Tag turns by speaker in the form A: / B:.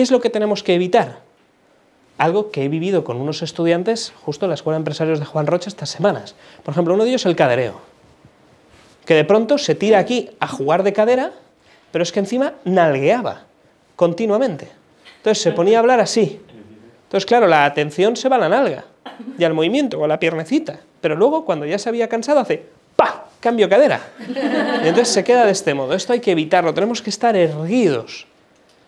A: ¿Qué es lo que tenemos que evitar? Algo que he vivido con unos estudiantes justo en la Escuela de Empresarios de Juan Rocha estas semanas. Por ejemplo, uno de ellos el cadereo, que de pronto se tira aquí a jugar de cadera, pero es que encima nalgueaba continuamente. Entonces se ponía a hablar así. Entonces, claro, la atención se va a la nalga y al movimiento o a la piernecita. Pero luego, cuando ya se había cansado, hace ¡pa! Cambio cadera. Y entonces se queda de este modo. Esto hay que evitarlo. Tenemos que estar erguidos.